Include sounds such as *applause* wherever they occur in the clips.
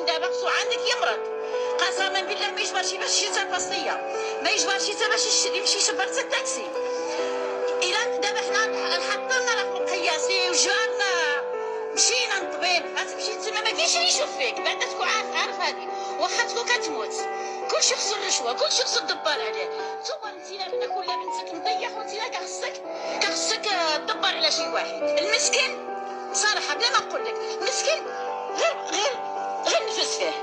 دابا خصو عندك يمرض قسما بالله ما يجبرش باش يشد الفصليه ما يجبرش حتى باش يمشي يشبر التاكسي الى دابا حنا حطينا رقم القياسي وجارنا مشينا للطبيب غتمشي تما ما كاينش اللي يشوف فيك بعدا تكون عارف عارف هادي واخا تكون كتموت كلشي خصو الرشوه كلشي خصو الدبار عليه ثم نتينا لا كل ولا بنتك مضيح وانت لا كخصك كخصك تدبر على شي واحد المسكين صراحه بلا ما نقول لك مسكين غير غير نجوز فيه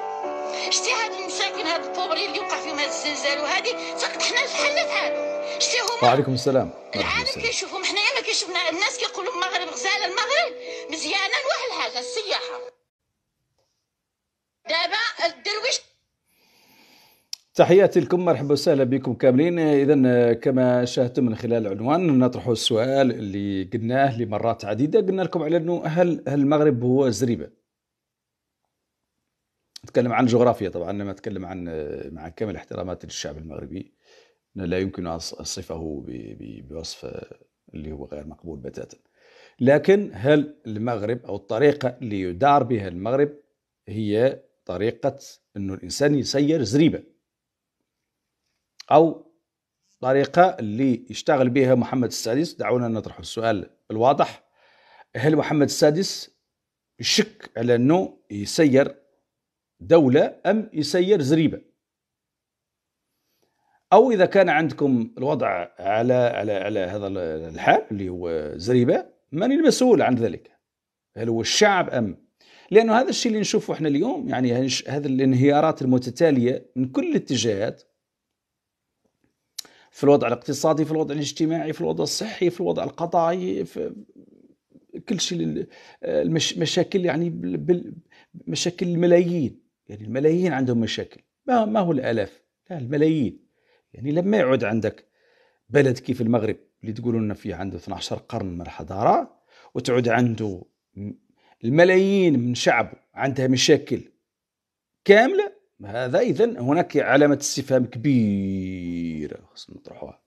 شتي هاد المساكن هاد البوبري اللي وقع فيهم هاد الزلزال وهادي تقطحنا شحال بحالهم شتي هما وعليكم السلام العالم كيشوفهم حنايا ما كيشوفنا الناس كيقولوا المغرب غزاله المغرب مزيانه لواحد الحاجه السياحه دابا الدرويش تحياتي لكم مرحبا وسهلا بكم كاملين اذا كما شاهدتم من خلال العنوان نطرح السؤال اللي قلناه لمرات عديده قلنا لكم على انه هل المغرب هو زريبه نتكلم عن الجغرافيا طبعا لما أتكلم عن مع كامل احترامات للشعب المغربي لا يمكن أن أصفه بوصف اللي هو غير مقبول بتاتا لكن هل المغرب أو الطريقة اللي يدار بها المغرب هي طريقة أنه الإنسان يسير زريبة أو طريقة اللي يشتغل بها محمد السادس دعونا نطرح السؤال الواضح هل محمد السادس يشك على أنه يسير دولة أم يسير زريبة أو إذا كان عندكم الوضع على على على هذا الحال اللي هو زريبة من المسؤول عن ذلك؟ هل هو الشعب أم؟ لأنه هذا الشيء اللي نشوفه احنا اليوم يعني هذه الانهيارات المتتالية من كل الاتجاهات في الوضع الاقتصادي في الوضع الاجتماعي في الوضع الصحي في الوضع القضائي في كل شيء المشاكل آه، يعني مشاكل الملايين يعني الملايين عندهم مشاكل ما, ما هو الآلاف لا الملايين يعني لما يعود عندك بلد كيف المغرب اللي تقولوا لنا فيه عنده 12 قرن من الحضارة وتعود عنده الملايين من شعبه عندها مشاكل كاملة هذا إذا هناك علامة استفهام كبيرة خصنا نطرحوها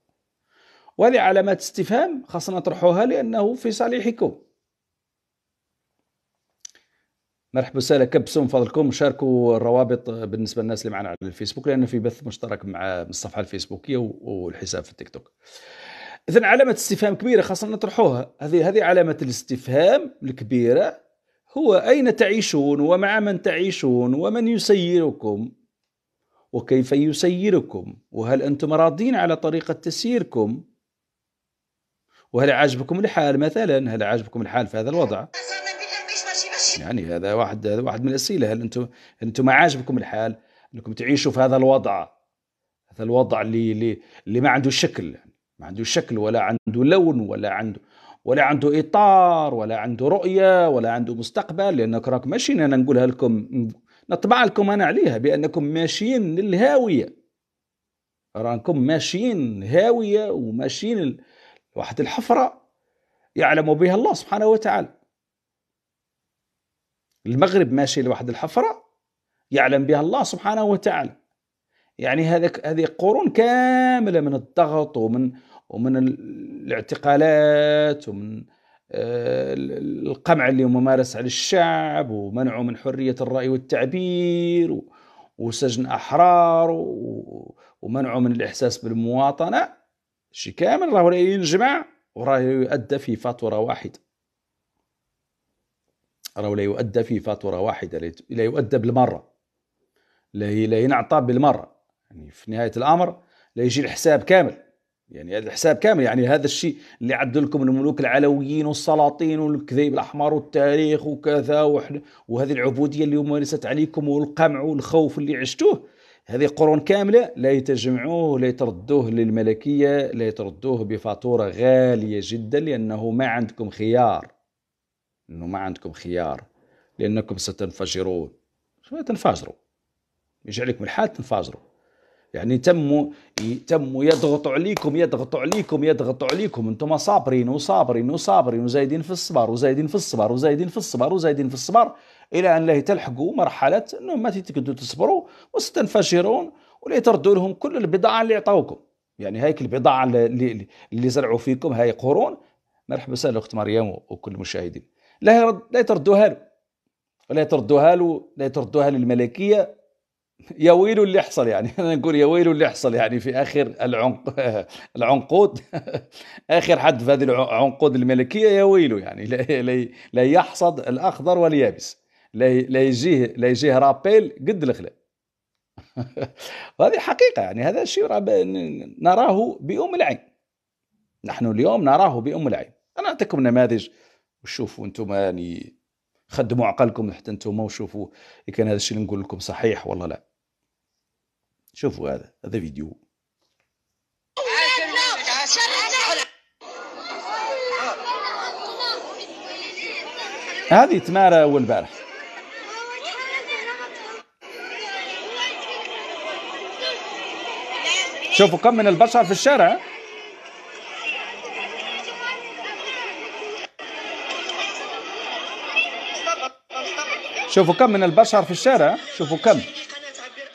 وهذه علامات استفهام خاصنا نطرحوها لأنه في صالحكم مرحبا وسهلا كبسوا من فضلكم شاركوا الروابط بالنسبه للناس اللي معنا على الفيسبوك لان في بث مشترك مع الصفحه الفيسبوكيه والحساب في التيك توك. اذا علامه استفهام كبيره خاصه نطرحوها هذه هذه علامه الاستفهام الكبيره هو اين تعيشون ومع من تعيشون ومن يسيركم وكيف يسيركم وهل انتم راضين على طريقه تسييركم وهل عاجبكم الحال مثلا هل عاجبكم الحال في هذا الوضع؟ يعني هذا واحد هذا واحد من الاسئله هل انتم انتم ما عاجبكم الحال انكم تعيشوا في هذا الوضع هذا الوضع اللي اللي, اللي ما عنده شكل ما عنده شكل ولا عنده لون ولا عنده ولا عنده اطار ولا عنده رؤيه ولا عنده مستقبل لانك راك ماشيين انا نقولها لكم نطبع لكم انا عليها بانكم ماشيين للهاويه رانكم ماشيين هاويه وماشيين واحد الحفره يعلم بها الله سبحانه وتعالى المغرب ماشي لواحد الحفرة يعلم بها الله سبحانه وتعالى يعني هذاك هذه قرون كاملة من الضغط ومن ومن الاعتقالات ومن آه، القمع اللي ممارس على الشعب ومنعه من حرية الرأي والتعبير وسجن أحرار ومنعه من الإحساس بالمواطنة شي كامل راه ينجمع وراه يؤدى في فاتورة واحدة راه لا يؤدى في فاتوره واحده لا يؤدى بالمره لا لا ينعطى بالمره يعني في نهايه الامر لا يجي الحساب كامل يعني هذا الحساب كامل يعني هذا الشيء اللي عدوا لكم الملوك العلويين والسلاطين والكذيب الاحمر والتاريخ وكذا وهذه العبوديه اللي مارست عليكم والقمع والخوف اللي عشتوه هذه قرون كامله لا يتجمعوه لا يتردوه للملكيه لا يتردوه بفاتوره غاليه جدا لانه ما عندكم خيار انه ما عندكم خيار لانكم ستنفجرون تنفجروا يجي عليكم الحال تنفجروا يعني تموا تموا يضغطوا عليكم يضغطوا عليكم يضغطوا عليكم انتم صابرين وصابرين وصابرين وزايدين في الصبر وزايدين في الصبر وزايدين في الصبر وزايدين في الصبر الى ان لا تلحقوا مرحله انه ما تقدروا تصبروا وستنفجرون ولا تردوا لهم كل البضاعه اللي عطاوكم يعني هيك البضاعه اللي اللي زرعوا فيكم هاي قرون مرحبا وسهلا اخت مريم وكل المشاهدين لا يرد لا يتردوها له ولا يتردوها له لا يتردوها للملكيه يا ويلو اللي يحصل يعني *laughs* انا نقول يا ويلو اللي يحصل يعني في اخر العنق *laughs* العنقود *laughs* اخر حد في هذه العنقود الملكيه يا ويلو يعني لا, لي... لي... يحصد الاخضر واليابس لا لي... يجيه لا يجيه رابيل قد الخلاء وهذه حقيقه يعني هذا الشيء نراه بام العين نحن اليوم نراه بام العين انا اعطيكم نماذج وشوفوا انتم يعني خدموا عقلكم حتى انتم وشوفوا اذا كان هذا الشيء اللي نقول لكم صحيح ولا لا شوفوا هذا هذا فيديو هذه تمارى اول البارح شوفوا كم من البشر في الشارع شوفوا كم من البشر في الشارع شوفوا كم قناة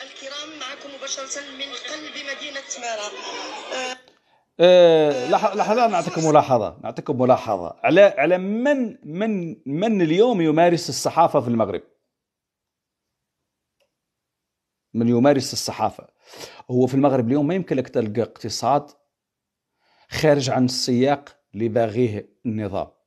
الكرام معكم مباشرة من قلب مدينة آه, آه، لحظة نعطيكم ملاحظة نعطيكم ملاحظة على على من من من اليوم يمارس الصحافة في المغرب؟ من يمارس الصحافة هو في المغرب اليوم ما يمكن لك تلقى اقتصاد خارج عن السياق اللي باغيه النظام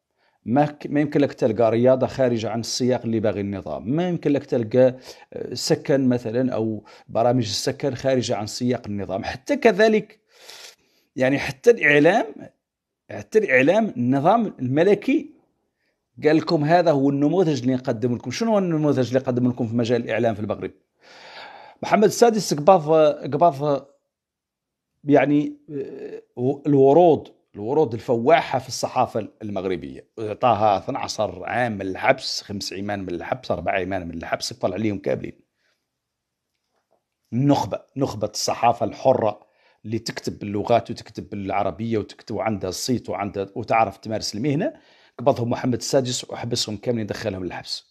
ما ما يمكن لك تلقى رياضه خارجه عن السياق اللي باغي النظام ما يمكن لك تلقى آه، سكن مثلا او برامج السكن خارجه عن سياق النظام حتى كذلك يعني حتى الاعلام حتى الاعلام النظام الملكي قال لكم هذا هو النموذج اللي نقدم لكم شنو هو النموذج اللي نقدم لكم في مجال الاعلام في المغرب محمد السادس قبض قبض يعني آه، الورود الورود الفواحة في الصحافة المغربية وإعطاها 12 عام من الحبس خمس عيمان من الحبس أربع عيمان من الحبس طلع عليهم كاملين نخبة نخبة الصحافة الحرة اللي تكتب باللغات وتكتب بالعربية وتكتب وعندها الصيت وعندها وتعرف تمارس المهنة قبضهم محمد السادس وحبسهم كاملين دخلهم الحبس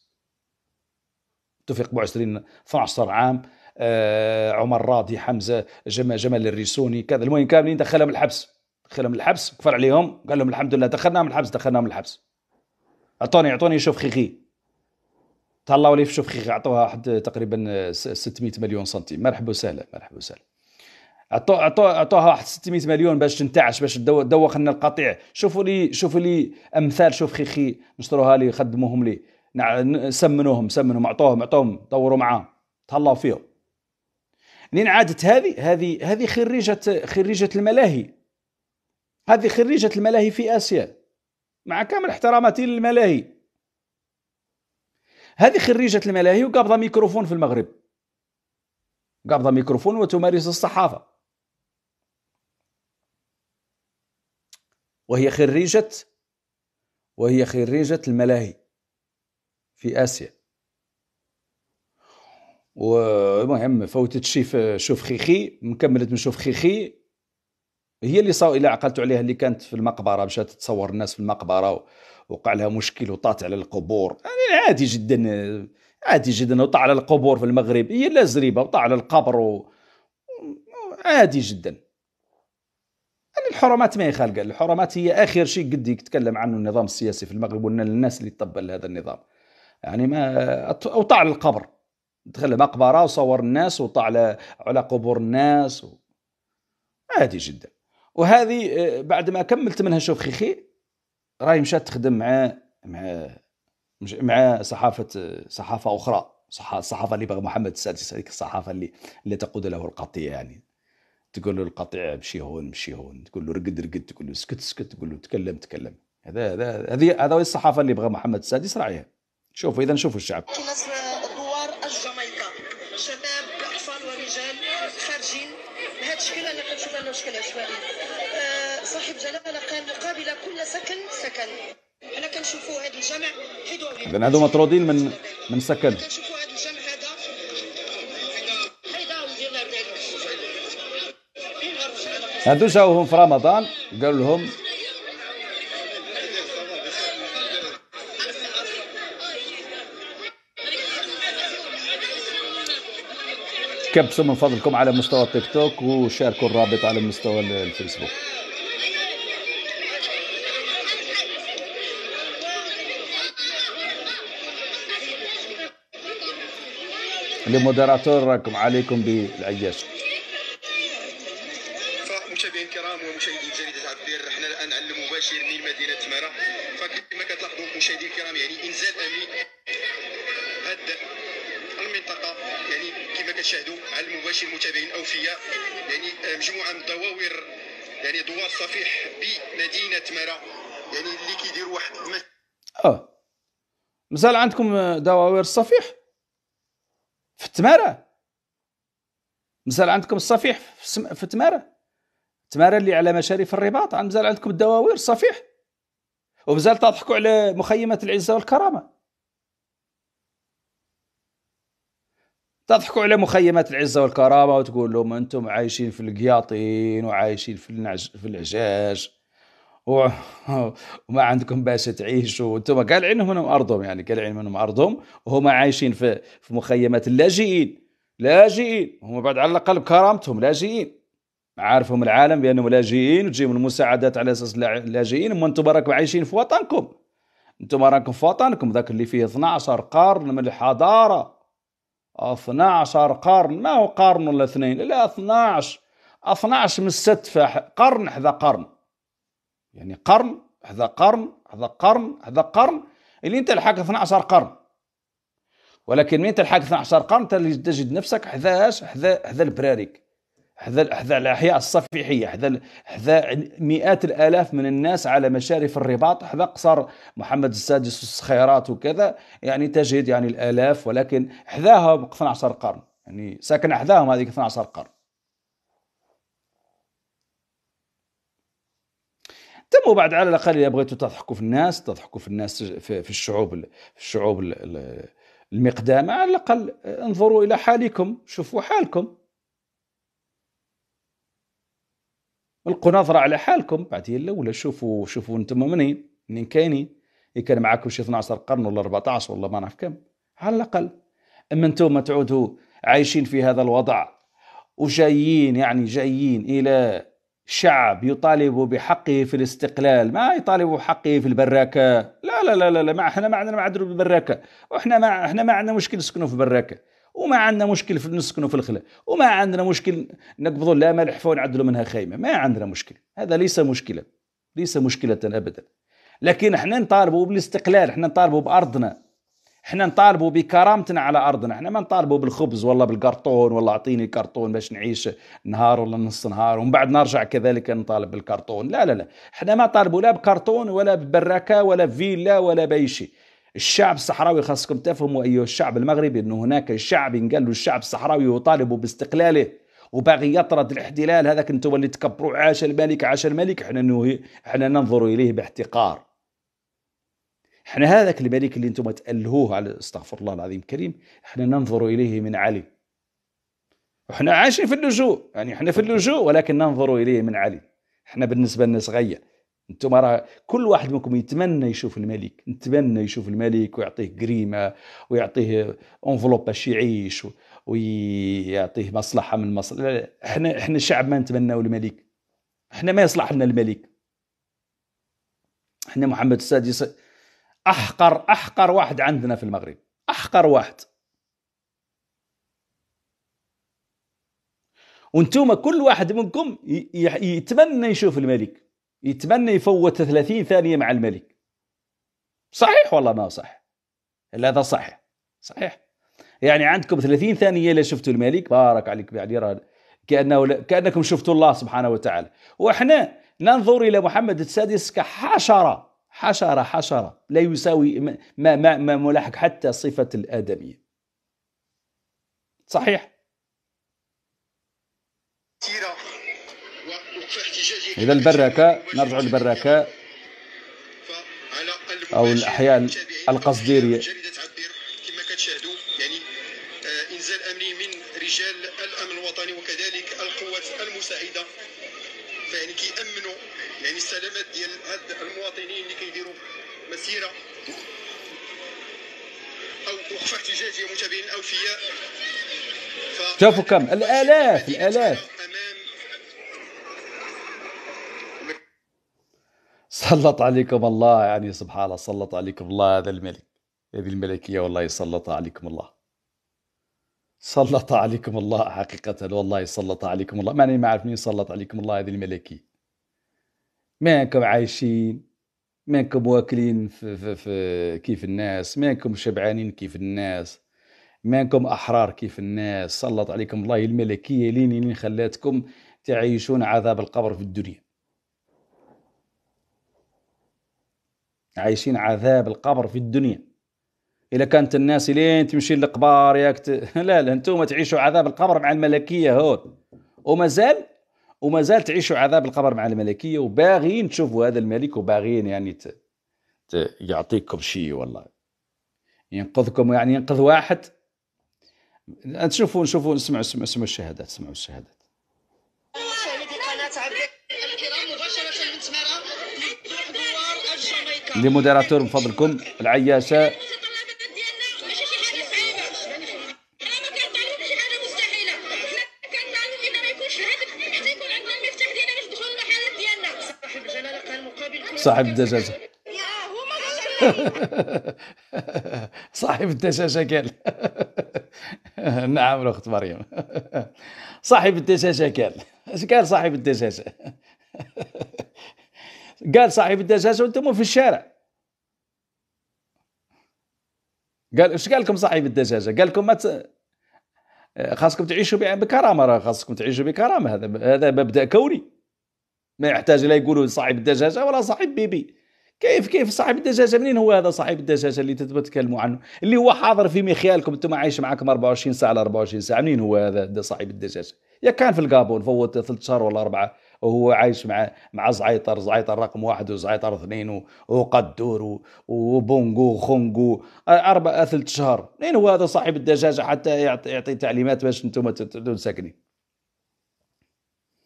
توفيق بوعسرين 12 عام آه عمر راضي حمزة جمال الريسوني كذا المهم كاملين دخلهم الحبس من الحبس كفر عليهم قال لهم الحمد لله دخلناهم الحبس دخلناهم الحبس اعطوني اعطوني شوف خيخي تهلاو لي في شوف خيخي عطوها واحد آه، تقريبا 600 آه، مليون سنتيم مرحبا وسهلا مرحبا وسهلا عطو عطو عطوها واحد 600 مليون باش تنتعش باش تدوخ لنا القطيع شوفوا لي شوفوا لي امثال شوف خيخي نشتروها لي خدموهم لي سمنوهم سمنوهم اعطوهم اعطوهم دوروا معاهم تهلاو فيهم منين عادت هذه هذه هذه خريجه خريجه الملاهي هذه خريجة الملاهي في آسيا مع كامل احتراماتي للملاهي هذه خريجة الملاهي وقابضة ميكروفون في المغرب قابضة ميكروفون وتمارس الصحافة وهي خريجة وهي خريجة الملاهي في آسيا ومهم فوتت شيف شوف خيخي مكملت من شوف خيخي هي اللي صاو اللي عقلت عليها اللي كانت في المقبره مشات تصور الناس في المقبره وقع لها مشكل وطات على القبور يعني عادي جدا عادي جدا وطع على القبور في المغرب هي لا زريبه وطع على القبر و... عادي جدا يعني الحرمات ما هي خالقه الحرمات هي اخر شيء قد يتكلم عنه النظام السياسي في المغرب وان الناس اللي تطبل هذا النظام يعني ما وطع على القبر دخل مقبره وصور الناس وطع على على قبور الناس و... عادي جدا وهذه آه، بعد ما كملت منها شوف خيخي راهي مشات تخدم مع مع مع صحافه آه، صحافه اخرى الصحافه اللي بغى محمد السادس هذيك الصحافه اللي اللي تقود له القطيع يعني تقول له القطيع مشي هون مشي هون تقول له رقد رقد تقول له سكت سكت تقول له تكلم تكلم هذا هذا هذه هذا الصحافه اللي بغى محمد السادس راعيها شوفوا اذا شوفوا الشعب جلاله كان مقابل كل سكن سكن حنا كنشوفوا هذا الجمع حضوري اذا هادو مطرودين من من سكن كنشوفوا هذا الجمع هذا هادو جاوهم في رمضان قالوا لهم كبسوا من فضلكم على مستوى التيك توك وشاركوا الرابط على مستوى الفيسبوك لمودراتور عليكم بالعياش فمتابعين الكرام ومشاهدين جريده عبير احنا الان على المباشر من مدينه تماره فكما كتلاحظوا مشاهدين الكرام يعني انزال امين هذا المنطقه يعني كما كتشاهدوا على المباشر متابعين اوفياء يعني آه، مجموعه من الدواوير يعني دوار صفيح بمدينه مره يعني اللي كيدير واحد اه مازال عندكم آه، دواوير الصفيح في التماره مازال عندكم الصفيح في التماره التماره اللي على مشارف الرباط مازال عندكم الدواوير الصفيح ومازال تضحكوا على مخيمات العزه والكرامه تضحكوا على مخيمات العزه والكرامه وتقول لهم انتم عايشين في القياطين وعايشين في في العجاج و... وما عندكم باش تعيشوا وانتم عينهم منهم ارضهم يعني عين منهم ارضهم وهم عايشين في في مخيمات اللاجئين لاجئين هم بعد على الاقل بكرامتهم لاجئين عارفهم العالم بانهم لاجئين وتجيهم المساعدات على اساس لاجئين اما انتم راكم عايشين في وطنكم انتم راكم في وطنكم ذاك اللي فيه 12 قرن من الحضاره 12 قرن ما هو قرن ولا اثنين لا 12 12 من الست قرن حذا قرن يعني قرن هذا قرن هذا قرن هذا قرن اللي انت لحق 12 قرن ولكن من تلحق 12 قرن تجد نفسك حذا اش حذا حذا البراريك حذا حذا الاحياء الصفيحيه حذا حذا مئات الالاف من الناس على مشارف الرباط حذا قصر محمد السادس والصخيرات وكذا يعني تجد يعني الالاف ولكن حذاهم 12 قرن يعني ساكن حذاهم هذيك 12 قرن تموا بعد على الاقل اذا بغيتوا تضحكوا في الناس تضحكوا في الناس في, الشعوب في الشعوب المقدامه على الاقل انظروا الى حالكم شوفوا حالكم القوا نظره على حالكم بعدين الاولى شوفوا شوفوا انتم منين منين كاينين اللي كان معكم شي 12 قرن ولا 14 ولا ما نعرف كم على الاقل اما انتم تعودوا عايشين في هذا الوضع وجايين يعني جايين الى شعب يطالب بحقه في الاستقلال ما يطالب حقه في البراكة لا لا لا لا, لا. ما احنا ما عندنا معدل بالبراكة واحنا ما احنا ما عندنا مشكل نسكنوا في البراكة وما عندنا مشكل في نسكنوا في الخلا وما عندنا مشكل نقبضوا لا ملحفة ونعدلوا منها خيمة ما عندنا مشكل هذا ليس مشكلة ليس مشكلة أبدا لكن احنا نطالبوا بالاستقلال احنا نطالبوا بأرضنا احنا نطالبوا بكرامتنا على ارضنا احنا ما نطالبوا بالخبز والله بالكرتون والله اعطيني كرتون باش نعيش نهار ولا نص نهار ومن بعد نرجع كذلك نطالب بالكرتون لا لا لا احنا ما طالبوا لا بكرتون ولا ببراكه ولا بفيلا ولا بيشي الشعب الصحراوي خاصكم تفهموا ايها الشعب المغربي انه هناك شعب قال له الشعب الصحراوي يطالب باستقلاله وباغي يطرد الاحتلال هذاك انتوا اللي تكبروا عاش الملك عاش الملك احنا احنا ننظر اليه باحتقار احنا هذاك الملك اللي انتم تألهوه على استغفر الله العظيم الكريم احنا ننظر اليه من علي احنا عايشين في اللجوء يعني احنا في اللجوء ولكن ننظر اليه من علي احنا بالنسبه لنا صغير انتم راه كل واحد منكم يتمنى يشوف الملك نتمنى يشوف الملك ويعطيه قريمه ويعطيه انفلوب باش يعيش ويعطيه مصلحه من مصلحه احنا احنا شعب ما نتمناو الملك احنا ما يصلح لنا الملك احنا محمد السادس احقر احقر واحد عندنا في المغرب احقر واحد وانتم كل واحد منكم يتمنى يشوف الملك يتمنى يفوت 30 ثانيه مع الملك صحيح والله ما صح الا هذا صحيح صحيح يعني عندكم 30 ثانيه الا شفتوا الملك بارك عليك يعني راه كانه كانكم شفتوا الله سبحانه وتعالى واحنا ننظر الى محمد السادس كحشره حشرة حشرة لا يساوي ما, ما, ما ملاحق حتى صفة الآدمية صحيح إذا البركة نرجع البركة أو الأحياء القصديرية في متابعين اوفياء شافوا كم الالاف الالاف سلط عليكم الله يعني سبحان الله سلط عليكم الله هذا الملك هذه الملكيه والله سلط عليكم الله سلط عليكم الله حقيقة والله سلط عليكم الله ماني ما عارف مين سلط عليكم الله هذه الملكية مانكم عايشين مانكم واكلين في, في, في كيف الناس مانكم شبعانين كيف الناس مانكم احرار كيف الناس سلط عليكم الله الملكيه لين لين خلاتكم تعيشون عذاب القبر في الدنيا عايشين عذاب القبر في الدنيا اذا كانت الناس لين تمشي للقبار ياك ت... *laughs* لا لا انتم تعيشوا عذاب القبر مع الملكيه هون ومازال ومازال تعيشوا عذاب القبر مع الملكيه وباغيين تشوفوا هذا الملك وباغيين يعني ت... ت... يعطيكم شيء والله ينقذكم يعني ينقذ واحد الان شوفوا اسمعوا اسمعوا اسمعوا الشهادات اسمعوا الشهادات لي موديراتور من فضلكم العياشه صاحب الدجاجه *laughs* صاحب الدجاجه قال *laughs* *laughs* نعم الأخت مريم *laughs* صاحب الدساسة قال قال صاحب الدساسة *laughs* قال صاحب الدساسة وانتم في الشارع قال اش قال لكم صاحب الدجاجه قال لكم ما ت... خاصكم تعيشوا بكرامه راه خاصكم تعيشوا بكرامه هذا هذا مبدا كوني ما يحتاج لا يقولوا صاحب الدجاجه ولا صاحب بيبي كيف كيف صاحب الدجاجه منين هو هذا صاحب الدجاجه اللي تتكلموا عنه اللي هو حاضر في مخيالكم انتم عايش معكم 24 ساعه على 24 ساعه منين هو هذا صاحب الدجاجه يا كان في الكابون فوت ثلاث شهور ولا اربعه وهو عايش مع مع زعيطر زعيطر رقم واحد وزعيطر اثنين وقدور وبونغو وخونغو اربع ثلاث شهر منين هو هذا صاحب الدجاجه حتى يعطي, تعليمات باش انتم ساكنين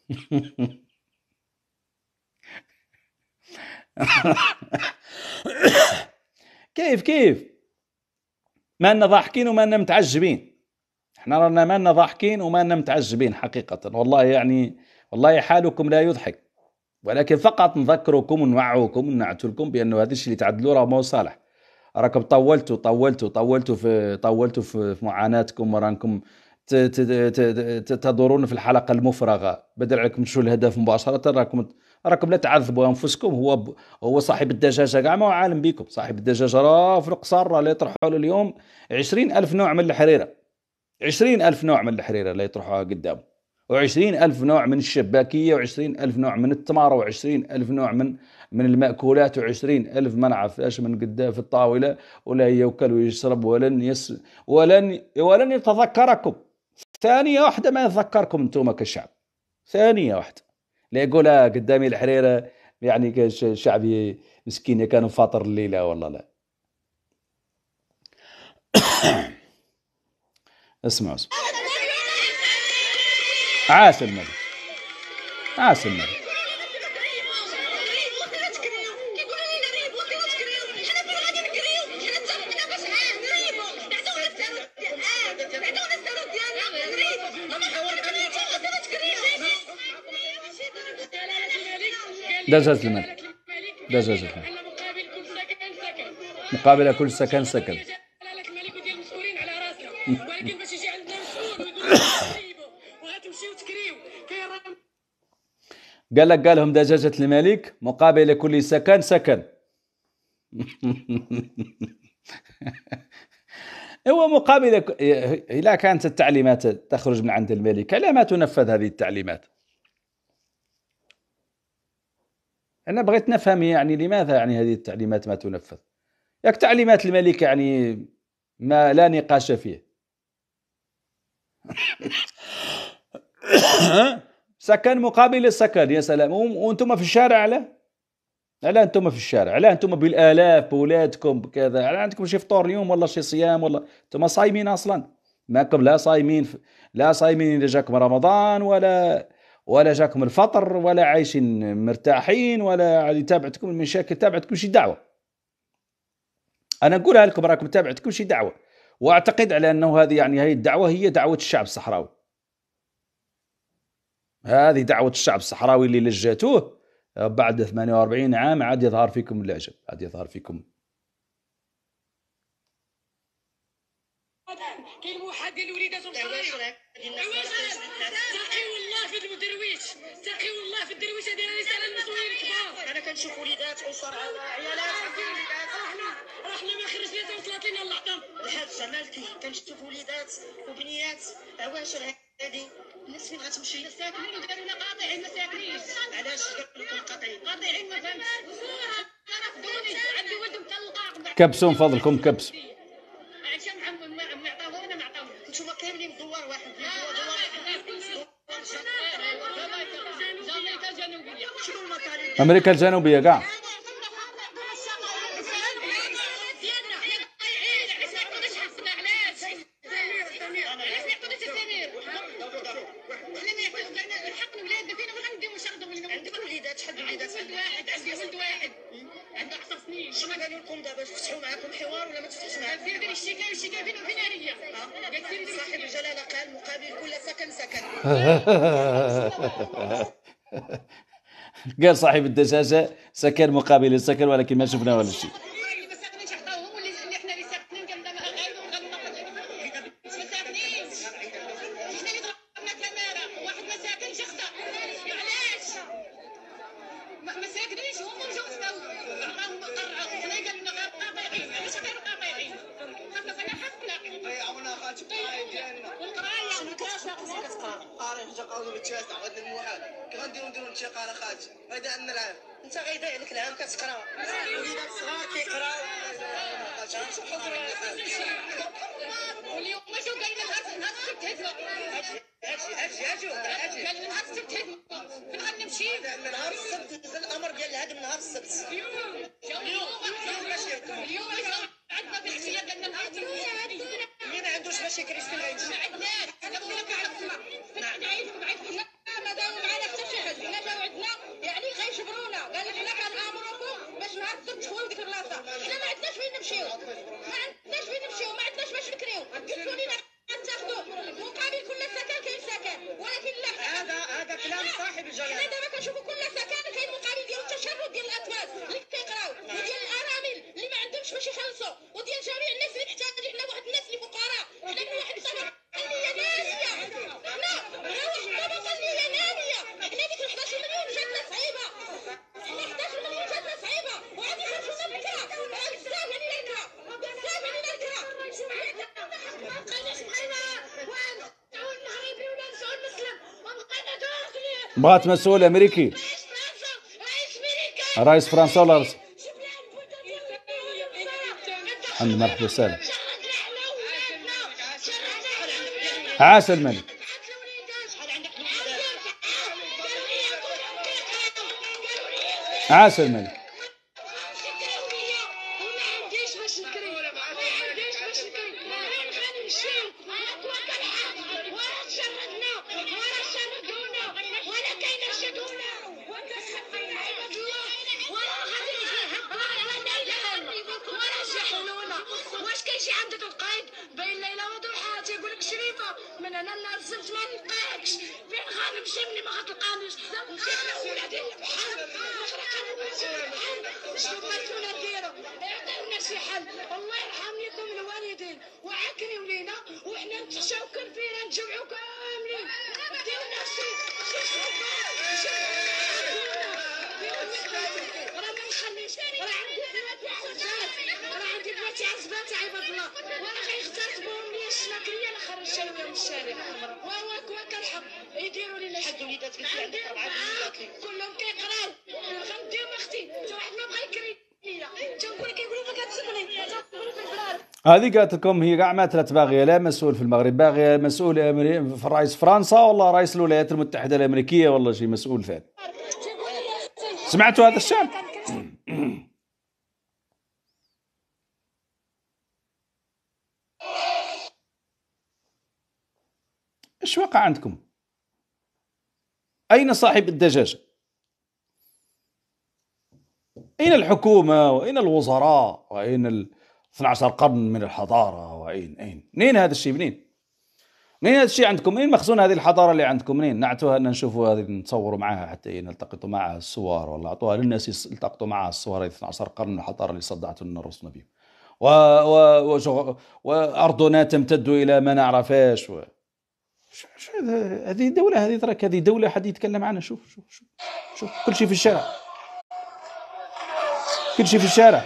*laughs* *laughs* كيف كيف ما لنا ضاحكين وما لنا متعجبين احنا رانا ما لنا ضاحكين وما لنا متعجبين حقيقة والله يعني والله حالكم لا يضحك ولكن فقط نذكركم ونوعوكم ونعتلكم بانه هذا الشيء اللي تعدلوا راه مو صالح راكم طولتوا طولتوا طولتوا في طولتوا في معاناتكم ورانكم تدورون في الحلقة المفرغة بدل عليكم تشوفوا الهدف مباشرة راكم راكم لا تعذبوا انفسكم هو ب... هو صاحب الدجاجه كاع ما هو عالم بكم صاحب الدجاجه راه في القصر راه يطرحوا له اليوم 20000 نوع من الحريره 20000 نوع من الحريره اللي يطرحوها قدامه و20 ألف نوع من الشباكية و20 ألف نوع من التمر و20 ألف نوع من من المأكولات و20 ألف ما نعرفش من قدام في الطاولة ولا يأكل ويشرب ولن يس ولن ولن يتذكركم ثانية واحدة ما يتذكركم أنتم كشعب ثانية واحدة لا يقولها قدامي الحريره يعني شعبي مسكين كانوا فاطر الليله والله لا *coughs* اسمعوا اسمعوا عاش الملك عاش الملك ده جاز الملك ده جاز الملك مقابل كل سكن سكن قال لك قال لهم دجاجة الملك مقابل كل سكن سكن *laughs* هو مقابل إيه، إذا كانت التعليمات تخرج من عند الملك لا ما تنفذ هذه التعليمات انا بغيت نفهم يعني لماذا يعني هذه التعليمات ما تنفذ ياك تعليمات الملك يعني ما لا نقاش فيه *coughs* سكن مقابل السكن يا سلام وانتم في الشارع لا لا انتم في الشارع لا انتم بالالاف بولادكم بكذا على عندكم شي فطور اليوم ولا شي صيام ولا انتم صايمين اصلا ماكم لا صايمين لا صايمين اذا جاكم رمضان ولا ولا جاكم الفطر ولا عايشين مرتاحين ولا تابعتكم المشاكل تابعتكم شي دعوه انا نقولها لكم راكم تابعتكم شي دعوه واعتقد على انه هذه يعني هذه الدعوه هي دعوه الشعب الصحراوي هذه دعوه الشعب الصحراوي اللي لجاتوه بعد 48 عام عاد يظهر فيكم العجب عاد يظهر فيكم كاين واحد وليداتهم صغار تقي والله في الدرويش تقي والله في الدرويش هذه رساله للمسؤولين الكبار انا كنشوف وليدات اسر عيالات راه آه، ما خرجنا حتى وصلت لنا اللحظه نعم. الحبس مالكي كنشوف وليدات وبنيات عواشر آه، هذه الناس فين غتمشي مساكنين وداروا لنا قاطعين ما ساكنينش علاش قاطعين قاطعين ما فهمتش كبسون كبسوا من فضلكم كبسوا نتوما كاملين دوار واحد امريكا الجنوبيه كاع قال صاحب الدجاجه سكن مقابل السكن ولكن ما شفنا ولا شيء يجوا قال نهار السبت فين غنمشي؟ نهار السبت الامر ديال هذا نهار السبت اليوم اليوم عندنا في العشيه قال لنا نهار اللي ما عندوش باش يكري في العيد ما عندناش قالوا لك على السمر العيد بعد ما داو معنا حتى شي حد حنا جاو عندنا يعني غيجبرونا قال لك حنا كنامروكم باش نهار السبت تخويو ديك البلاصه حنا ما عندناش فين نمشيو بغات مسؤول امريكي رئيس فرنسا ولا رئيس عند مرحبا وسهلا عاش الملك عاش الملك الشارع يديروا حد كلهم كيقراو اختي حتى واحد ما بغى يكري هذه قالت لكم هي كاع ما ترات باغيه لا مسؤول في المغرب باغيه مسؤول في رئيس فرنسا ولا رئيس الولايات المتحده الامريكيه ولا شي مسؤول فات سمعتوا هذا الشعب شو وقع عندكم أين صاحب الدجاجة أين الحكومة وأين الوزراء وأين ال 12 قرن من الحضارة وأين أين منين هذا الشيء منين منين هذا الشيء عندكم منين مخزون هذه الحضارة اللي عندكم منين نعتوها أن نشوفوا هذه نتصوروا معها حتى نلتقطوا معها الصور ولا أعطوها للناس يلتقطوا معها الصور هذه 12 قرن من الحضارة اللي صدعتنا رسلنا بهم و... و... و... وأرضنا تمتد إلى ما نعرفاش و... هذه دولة هذه تراك هذه دولة حد يتكلم عنها شوف شوف شوف شوف كل شيء في الشارع كل شيء في الشارع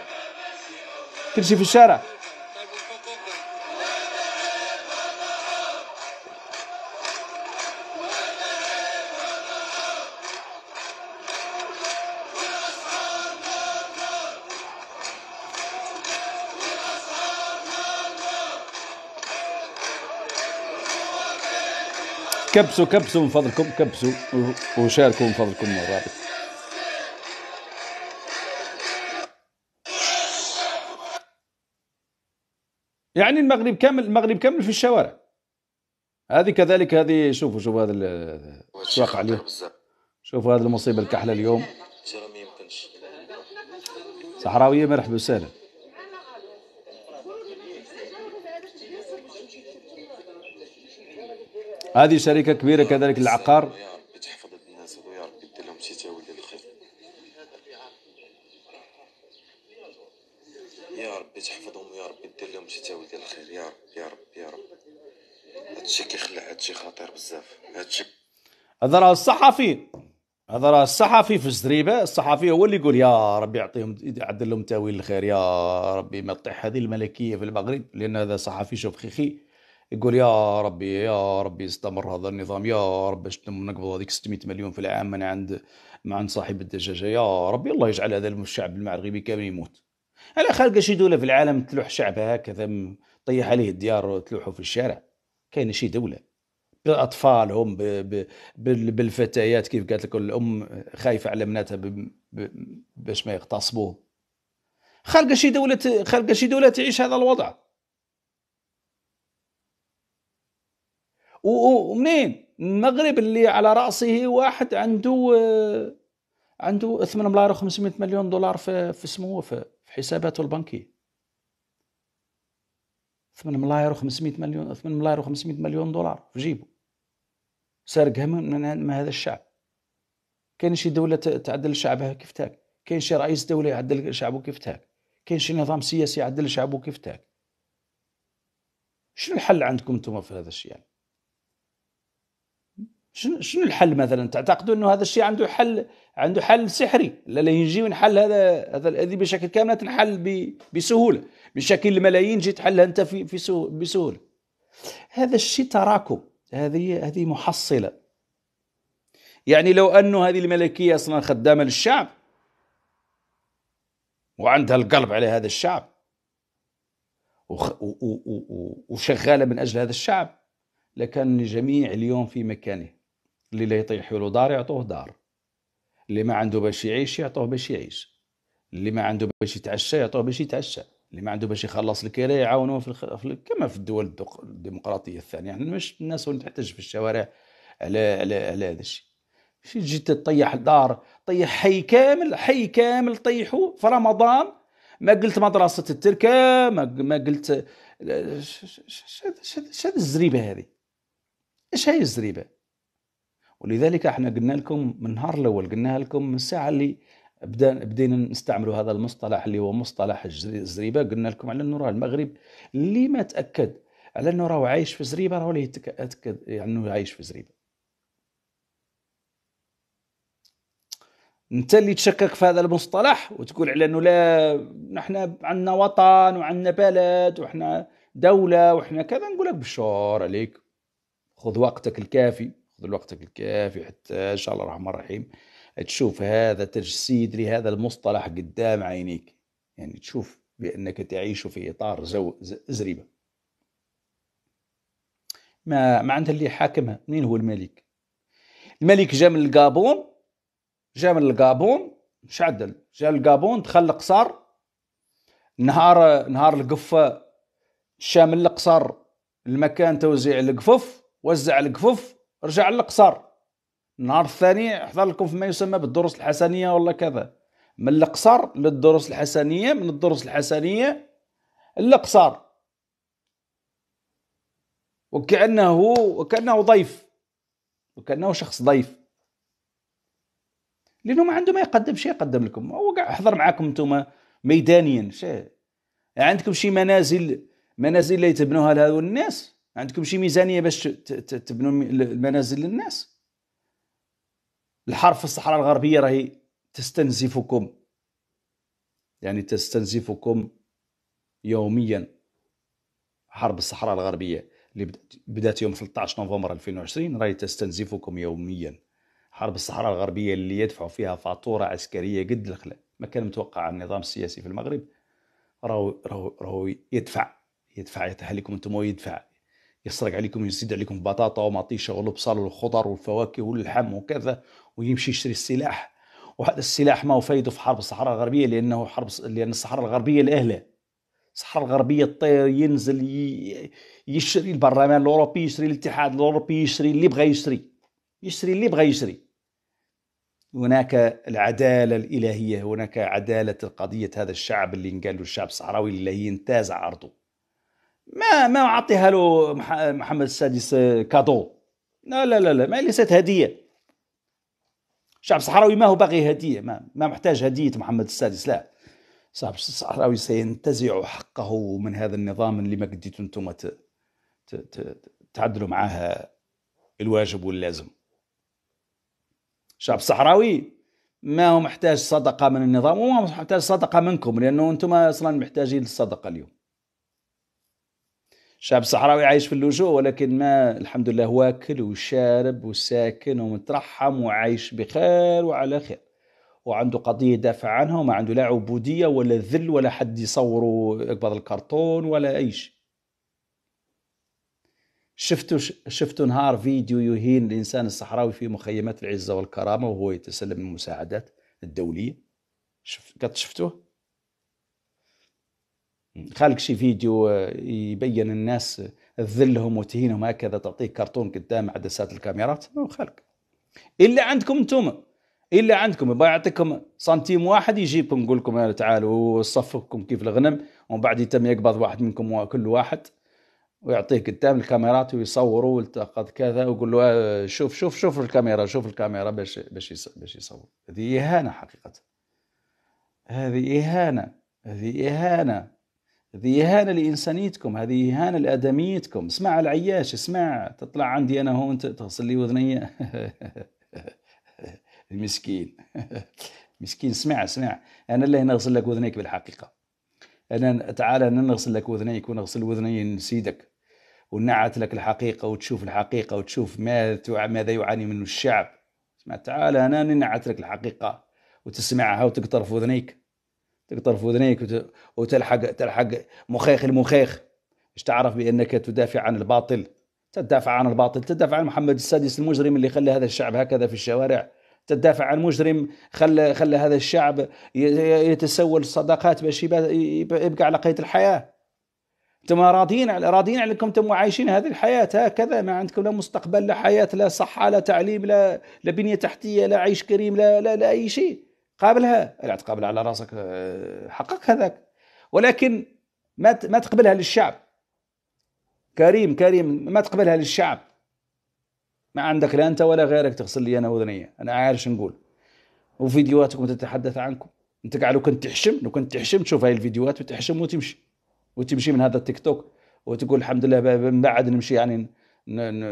كل شيء في الشارع كبسوا كبسوا من فضلكم كبسوا وشاركوا من فضلكم الرابط يعني المغرب كامل المغرب كامل في الشوارع هذه كذلك هذه شوفوا شوفوا هذا الواقع عليه شوفوا هذه المصيبه الكحله اليوم صحراويه مرحبا وسهلا هذه شركة كبيرة كذلك العقار يا ربي تحفظ الناس هادو يا ربي دير لهم شي تاويل الخير يا ربي تحفظهم يا ربي دير لهم شي تاويل الخير يا رب يا رب يا رب هادشي كيخلع هادشي خطير بزاف هادشي هذا راه الصحفي هذا راه الصحفي في الزريبه الصحفي هو اللي يقول يا ربي يعطيهم يعدل لهم تاويل الخير يا ربي ما تطيح هذه الملكيه في المغرب لان هذا صحفي شوف خيخي يقول يا ربي يا ربي يستمر هذا النظام يا ربي باش نقبض هذيك 600 مليون في العام من عند من عند صاحب الدجاجه يا ربي الله يجعل هذا الشعب المغربي كامل يموت على خلق شي دوله في العالم تلوح شعبها هكذا طيح عليه الديار وتلوحه في الشارع كاين شي دوله باطفالهم ب... ب... بالفتيات كيف قالت لك الام خايفه على بناتها ب... باش ما يغتصبوه خالقه شي دوله خالقه شي دوله تعيش هذا الوضع ومنين المغرب اللي على راسه واحد عنده آه، عنده 8 مليار و500 مليون دولار في في سموه في حساباته البنكيه 8 ملاير و500 مليون 8 ملاير و500 مليون دولار في جيبه سرقها من, هذا الشعب كاين شي دوله تعدل شعبها كيف تاك كاين شي رئيس دوله يعدل شعبه كيف تاك كاين شي نظام سياسي يعدل شعبه كيف تاك شنو الحل عندكم انتم في هذا الشيء يعني شنو شنو الحل مثلا تعتقدوا انه هذا الشيء عنده حل عنده حل سحري لا يجي ونحل هذا هذا الاذى بشكل كامل تنحل بسهوله بشكل الملايين جيت تحلها انت في في بسهوله هذا الشيء تراكم هذه هذه محصله يعني لو انه هذه الملكيه اصلا خدامه للشعب وعندها القلب على هذا الشعب وشغاله من اجل هذا الشعب لكان الجميع اليوم في مكانه اللي لا يطيح له دار يعطوه دار اللي ما عنده باش يعيش يعطوه باش يعيش اللي ما عنده باش يتعشى يعطوه باش يتعشى اللي ما عنده باش يخلص الكرايه يعاونوه في, الخ... في كما في الدول الديمقراطيه الثانيه يعني مش الناس اللي تحتج في الشوارع على على على هذا الشيء شي تجي تطيح دار طيح حي كامل حي كامل طيحه في رمضان ما قلت مدرسه التركه ما ما قلت اش هذه الزريبه هذه اش هي الزريبه ولذلك احنا قلنا لكم من النهار الاول قلنا لكم من الساعه اللي بدأ بدينا نستعملوا هذا المصطلح اللي هو مصطلح الزريبه قلنا لكم على انه راه المغرب اللي ما تاكد على انه راهو عايش في زريبه راهو اللي يتاكد يعني انه عايش في زريبه انت اللي تشكك في هذا المصطلح وتقول على انه لا نحن عندنا وطن وعندنا بلد وحنا دوله وحنا كذا نقول لك بالشور عليك خذ وقتك الكافي خذ وقتك الكافي حتى إن شاء الله الرحمن الرحيم تشوف هذا تجسيد لهذا المصطلح قدام عينيك يعني تشوف بأنك تعيش في إطار زو زريبة ما ما عندها اللي حاكمها مين هو الملك الملك جاء من الكابون جاء من الجابون شعدل جاء الكابون دخل القصر نهار نهار القفة شامل القصر المكان توزيع القفف وزع القفف رجع للقصر النهار الثاني حضر لكم في ما يسمى بالدروس الحسنيه ولا كذا من القصر للدروس الحسنيه من الدروس الحسنيه للقصر وكانه وكانه ضيف وكانه شخص ضيف لانه ما عنده ما يقدم شيء يقدم لكم هو كاع حضر معاكم انتم ميدانيا شيء يعني عندكم شي منازل منازل اللي تبنوها لهذو الناس عندكم شي ميزانيه باش تبنوا المنازل للناس الحرب في الصحراء الغربيه راهي تستنزفكم يعني تستنزفكم يوميا حرب الصحراء الغربيه اللي بدات يوم 13 نوفمبر 2020 راهي تستنزفكم يوميا حرب الصحراء الغربيه اللي يدفع فيها فاتوره عسكريه قد الخلا ما كان متوقع النظام السياسي في المغرب راهو راهو راهو يدفع يدفع يتهلكم انتم ويدفع يسرق عليكم يزيد عليكم بطاطا ومطيشه والبصل والخضر والفواكه واللحم وكذا ويمشي يشتري السلاح وهذا السلاح ما هو فايده في حرب الصحراء الغربيه لانه حرب لان الصحراء الغربيه الاهله الصحراء الغربيه الطير ينزل يشري البرلمان الاوروبي يشري الاتحاد الاوروبي يشري اللي بغى يشري يشري اللي بغى يشري هناك العداله الالهيه هناك عداله قضيه هذا الشعب اللي قال الشعب الصحراوي اللي ينتازع ارضه ما ما اعطيها له محمد السادس كادو لا لا لا لا ما ليست هديه الشعب الصحراوي ما هو باغي هديه ما, ما محتاج هديه محمد السادس لا الشعب الصحراوي سينتزع حقه من هذا النظام اللي ما قديتوا انتم تعدلوا معاه الواجب واللازم الشعب الصحراوي ما هو محتاج صدقه من النظام وما محتاج صدقه منكم لانه انتم اصلا محتاجين للصدقه اليوم شعب صحراوي عايش في اللجوء ولكن ما الحمد لله واكل وشارب وساكن ومترحم وعايش بخير وعلى خير وعنده قضيه دافع عنها وما عنده لا عبوديه ولا ذل ولا حد يصوره يقبض الكرتون ولا اي شيء شفتوا شفتوا نهار فيديو يهين الانسان الصحراوي في مخيمات العزه والكرامه وهو يتسلم المساعدات الدوليه شفت قد شفتوه خالق شي فيديو آه، يبين الناس ذلهم وتهينهم هكذا تعطيه كرتون قدام عدسات الكاميرات ما هو خالق الا عندكم انتم الا عندكم يبغى يعطيكم سنتيم واحد يجيبكم يقول لكم آه، تعالوا صفكم كيف الغنم ومن بعد يتم يقبض واحد منكم كل واحد ويعطيه قدام الكاميرات ويصوروا والتقط كذا ويقول له آه، شوف شوف شوف الكاميرا شوف الكاميرا باش باش باش يصور هذه اهانه حقيقه هذه اهانه هذه اهانه هذه إهانة لإنسانيتكم هذه إهانة لآدميتكم اسمع العياش اسمع تطلع عندي أنا هون تغسل لي وذنية *laughs* المسكين *laughs* مسكين اسمع اسمع أنا اللي نغسل لك وذنيك بالحقيقة أنا تعال أنا نغسل لك وذنيك ونغسل وذني سيدك ونعت لك الحقيقة وتشوف الحقيقة وتشوف ماذا يعاني منه الشعب اسمع تعال أنا ننعت لك الحقيقة وتسمعها وتقطر في وذنيك تقطر اذنيك وتلحق تلحق مخيخ المخيخ مش تعرف بانك تدافع عن الباطل تدافع عن الباطل تدافع عن محمد السادس المجرم اللي خلى هذا الشعب هكذا في الشوارع تدافع عن مجرم خلى خلى هذا الشعب يتسول الصداقات باش يبقى على قيد الحياه انتم راضيين على راضيين عليكم انتم عايشين هذه الحياه هكذا ما عندكم لا مستقبل لا حياه لا صحه لا تعليم لا لا بنيه تحتيه لا عيش كريم لا لا, لا اي شيء قابلها لا تقابل على راسك آه، حقك هذاك ولكن ما ما تقبلها للشعب كريم كريم ما تقبلها للشعب ما عندك لا انت ولا غيرك تغسل لي انا وذنيا انا عارف نقول وفيديوهاتكم تتحدث عنكم انت قاعد لو كنت تحشم لو كنت تحشم تشوف هاي الفيديوهات وتحشم وتمشي وتمشي من هذا التيك توك وتقول الحمد لله من بعد نمشي يعني ن ن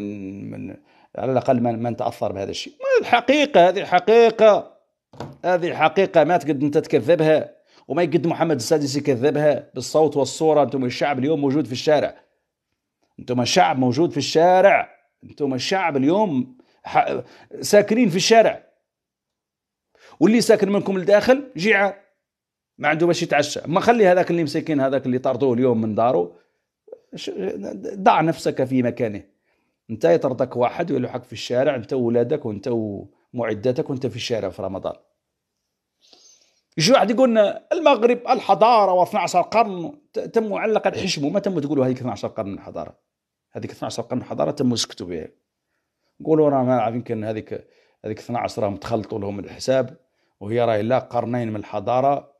ن على الاقل ما نتاثر بهذا الشيء الحقيقه هذه حقيقه هذه حقيقة ما تقد أنت تكذبها وما يقد محمد السادس يكذبها بالصوت والصورة أنتم الشعب اليوم موجود في الشارع أنتم الشعب موجود في الشارع أنتم الشعب اليوم ساكنين في الشارع واللي ساكن منكم لداخل جيعان ما عنده باش يتعشى ما خلي هذاك اللي مساكين هذاك اللي طردوه اليوم من داره ضع نفسك في مكانه انت يطردك واحد ويلوحك في الشارع انت وولادك وانت معداتك وانت في الشارع في رمضان يجي واحد يقول المغرب الحضاره و12 قرن تم على الاقل حشموا ما تم تقولوا هذيك 12 قرن من الحضاره هذيك 12 قرن من الحضاره تم سكتوا بها نقولوا راه ما يمكن هذيك هذيك 12 راهم تخلطوا لهم الحساب وهي راهي لا قرنين من الحضاره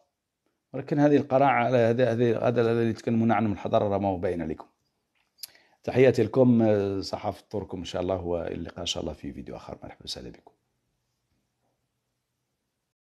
ولكن هذه القراعه على هذا هذا هذا اللي تكلمون عنه من الحضاره راه ما هو باين عليكم تحياتي لكم آه، صحافه تركم ان شاء الله واللقاء ان شاء الله في فيديو اخر مرحبا وسهلا بكم